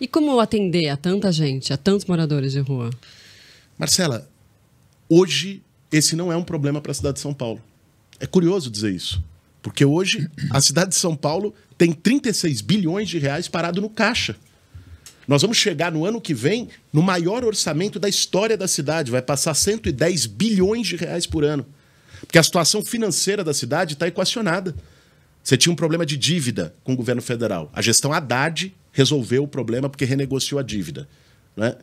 E como atender a tanta gente, a tantos moradores de rua? Marcela, hoje esse não é um problema para a cidade de São Paulo. É curioso dizer isso. Porque hoje a cidade de São Paulo tem 36 bilhões de reais parado no caixa. Nós vamos chegar no ano que vem no maior orçamento da história da cidade, vai passar 110 bilhões de reais por ano. Porque a situação financeira da cidade está equacionada. Você tinha um problema de dívida com o governo federal. A gestão Haddad resolveu o problema porque renegociou a dívida. Né?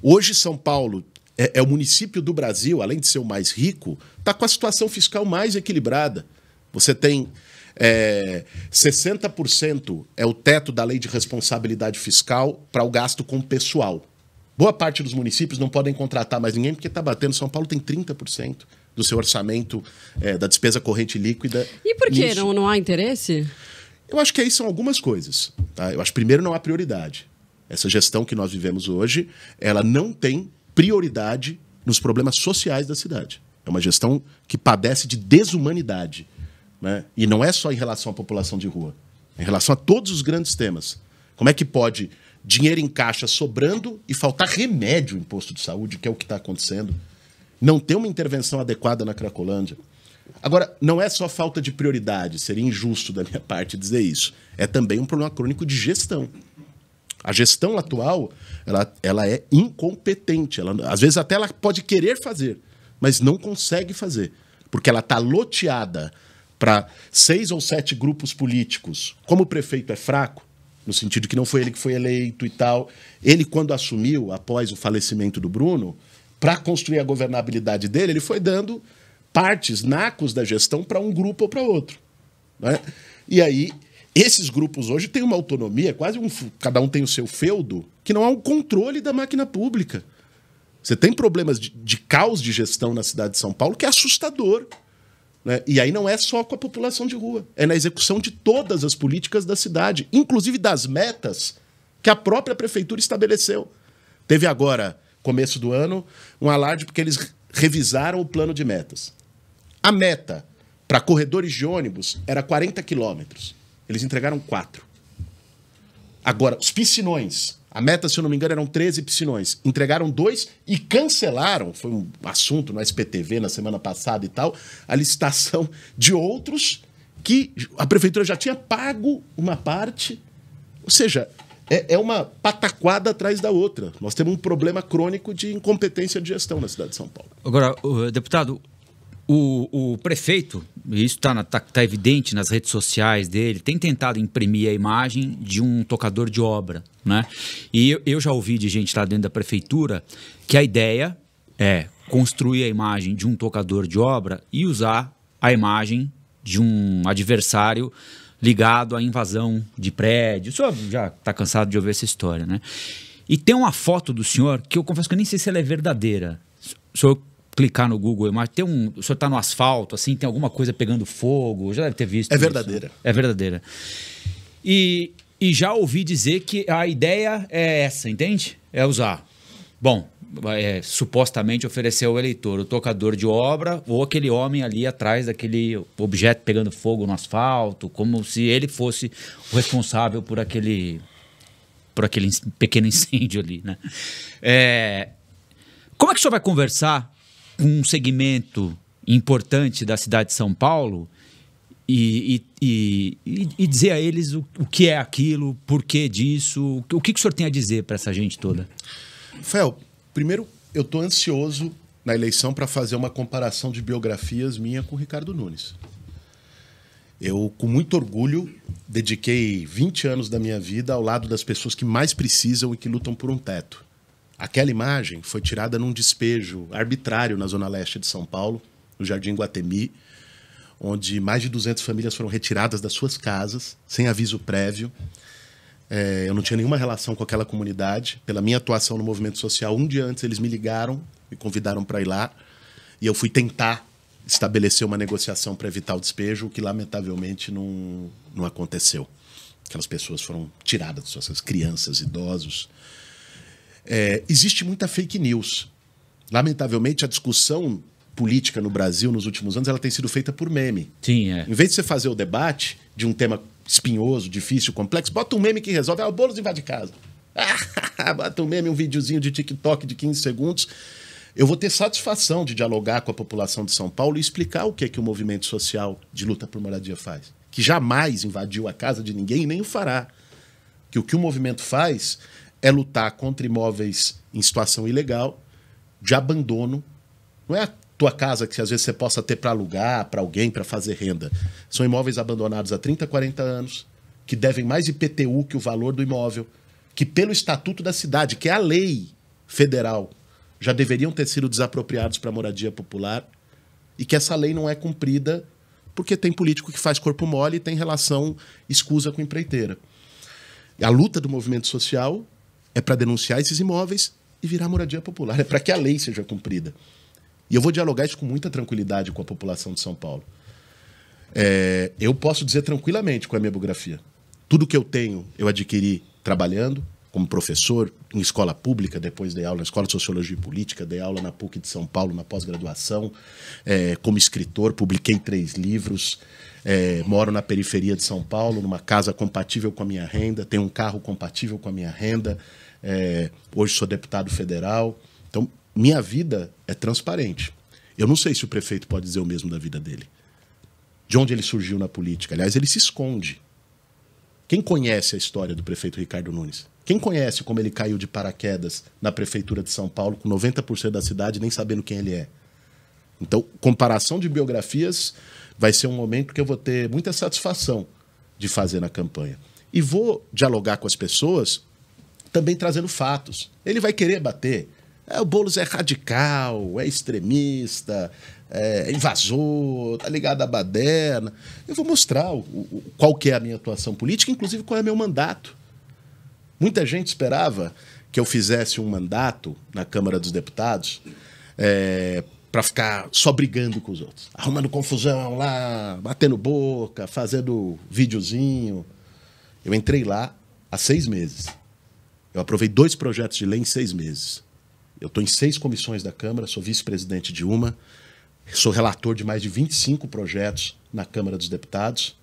Hoje, São Paulo é, é, o município do Brasil, além de ser o mais rico, está com a situação fiscal mais equilibrada. Você tem é, 60% é o teto da lei de responsabilidade fiscal para o gasto com pessoal. Boa parte dos municípios não podem contratar mais ninguém porque está batendo. São Paulo tem 30% do seu orçamento é, da despesa corrente líquida. E por que? Não, não há interesse? Eu acho que aí são algumas coisas. Tá? Eu acho primeiro não há prioridade. Essa gestão que nós vivemos hoje, ela não tem prioridade nos problemas sociais da cidade. É uma gestão que padece de desumanidade. Né? E não é só em relação à população de rua, é em relação a todos os grandes temas. Como é que pode dinheiro em caixa sobrando e faltar remédio imposto de saúde, que é o que está acontecendo? Não ter uma intervenção adequada na Cracolândia. Agora, não é só falta de prioridade, seria injusto da minha parte dizer isso. É também um problema crônico de gestão. A gestão atual, ela, ela é incompetente. Ela, às vezes até ela pode querer fazer, mas não consegue fazer. Porque ela está loteada para seis ou sete grupos políticos. Como o prefeito é fraco, no sentido que não foi ele que foi eleito e tal, ele, quando assumiu, após o falecimento do Bruno, para construir a governabilidade dele, ele foi dando partes, nacos da gestão para um grupo ou para outro. Né? E aí, esses grupos hoje têm uma autonomia, quase um. Cada um tem o seu feudo, que não há um controle da máquina pública. Você tem problemas de, de caos de gestão na cidade de São Paulo que é assustador. Né? E aí não é só com a população de rua, é na execução de todas as políticas da cidade, inclusive das metas que a própria prefeitura estabeleceu. Teve agora, começo do ano, um alarde porque eles revisaram o plano de metas. A meta para corredores de ônibus era 40 quilômetros. Eles entregaram 4. Agora, os piscinões. A meta, se eu não me engano, eram 13 piscinões. Entregaram dois e cancelaram, foi um assunto no SPTV na semana passada e tal, a licitação de outros que a prefeitura já tinha pago uma parte. Ou seja, é, é, uma pataquada atrás da outra. Nós temos um problema crônico de incompetência de gestão na cidade de São Paulo. Agora, deputado, o, o prefeito, isso está tá, tá evidente nas redes sociais dele, tem tentado imprimir a imagem de um tocador de obra. Né? E eu, eu já ouvi de gente lá dentro da prefeitura que a ideia é construir a imagem de um tocador de obra e usar a imagem de um adversário ligado à invasão de prédio. O senhor já está cansado de ouvir essa história, né? E tem uma foto do senhor que eu confesso que eu nem sei se ela é verdadeira. O senhor clicar no Google Imagens, tem um, o senhor está no asfalto, assim, tem alguma coisa pegando fogo, já deve ter visto. É verdadeira. Isso. É verdadeira. E, e já ouvi dizer que a ideia é essa, entende? É usar. Bom, é, supostamente oferecer ao eleitor o tocador de obra ou aquele homem ali atrás daquele objeto pegando fogo no asfalto, como se ele fosse o responsável por aquele por aquele pequeno incêndio ali, né? É, como é que o senhor vai conversar um segmento importante da cidade de São Paulo e, e, e, e dizer a eles o, o, que é aquilo, por que disso, o que, que o senhor tem a dizer para essa gente toda? Fel, primeiro, eu estou ansioso na eleição para fazer uma comparação de biografias minha com Ricardo Nunes. Eu, com muito orgulho, dediquei 20 anos da minha vida ao lado das pessoas que mais precisam e que lutam por um teto. Aquela imagem foi tirada num despejo arbitrário na zona leste de São Paulo, no Jardim Guatemi, onde mais de 200 famílias foram retiradas das suas casas, sem aviso prévio. É, eu não tinha nenhuma relação com aquela comunidade. Pela minha atuação no movimento social, um dia antes eles me ligaram, me convidaram para ir lá, e eu fui tentar estabelecer uma negociação para evitar o despejo, o que lamentavelmente não, não aconteceu. Aquelas pessoas foram tiradas, suas crianças, idosos. É, existe muita fake news. Lamentavelmente, a discussão política no Brasil nos últimos anos ela tem sido feita por meme. Sim, é. Em vez de você fazer o debate de um tema espinhoso, difícil, complexo, bota um meme que resolve. Ah, o Boulos invade casa. bota um meme, um videozinho de TikTok de 15 segundos. Eu vou ter satisfação de dialogar com a população de São Paulo e explicar o que é que o movimento social de luta por moradia faz. Que jamais invadiu a casa de ninguém e nem o fará. Que o que o movimento faz é lutar contra imóveis em situação ilegal, de abandono. Não é a tua casa que às vezes você possa ter para alugar, para alguém, para fazer renda. São imóveis abandonados há 30, 40 anos, que devem mais IPTU que o valor do imóvel, que pelo estatuto da cidade, que é a lei federal, já deveriam ter sido desapropriados para moradia popular e que essa lei não é cumprida porque tem político que faz corpo mole e tem relação escusa com empreiteira. A luta do movimento social é para denunciar esses imóveis e virar moradia popular, é para que a lei seja cumprida. E eu vou dialogar isso com muita tranquilidade com a população de São Paulo. É, eu posso dizer tranquilamente com a minha biografia. Tudo que eu tenho, eu adquiri trabalhando, como professor em escola pública, depois dei aula na Escola de Sociologia e Política, dei aula na PUC de São Paulo na pós-graduação, é, como escritor, publiquei três livros, é, moro na periferia de São Paulo, numa casa compatível com a minha renda, tenho um carro compatível com a minha renda, é, hoje sou deputado federal. Então, minha vida é transparente. Eu não sei se o prefeito pode dizer o mesmo da vida dele. De onde ele surgiu na política. Aliás, ele se esconde quem conhece a história do prefeito Ricardo Nunes? Quem conhece como ele caiu de paraquedas na prefeitura de São Paulo, com 90% da cidade nem sabendo quem ele é? Então, comparação de biografias vai ser um momento que eu vou ter muita satisfação de fazer na campanha. E vou dialogar com as pessoas também trazendo fatos. Ele vai querer bater. É, o Boulos é radical, é extremista, é, invasor, tá ligado à baderna. Eu vou mostrar o, o, qual que é a minha atuação política, inclusive qual é meu mandato. Muita gente esperava que eu fizesse um mandato na Câmara dos Deputados é, para ficar só brigando com os outros, arrumando confusão lá, batendo boca, fazendo videozinho. Eu entrei lá há seis meses. Eu aprovei dois projetos de lei em seis meses. Eu estou em seis comissões da Câmara, sou vice-presidente de uma, Sou relator de mais de 25 projetos na Câmara dos Deputados.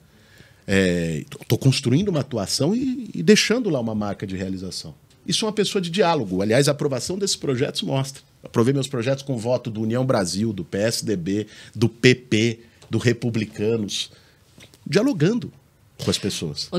Estou é, construindo uma atuação e, e, deixando lá uma marca de realização. E sou uma pessoa de diálogo. Aliás, a aprovação desses projetos mostra. Aprovei meus projetos com voto do União Brasil, do PSDB, do PP, do Republicanos, dialogando com as pessoas.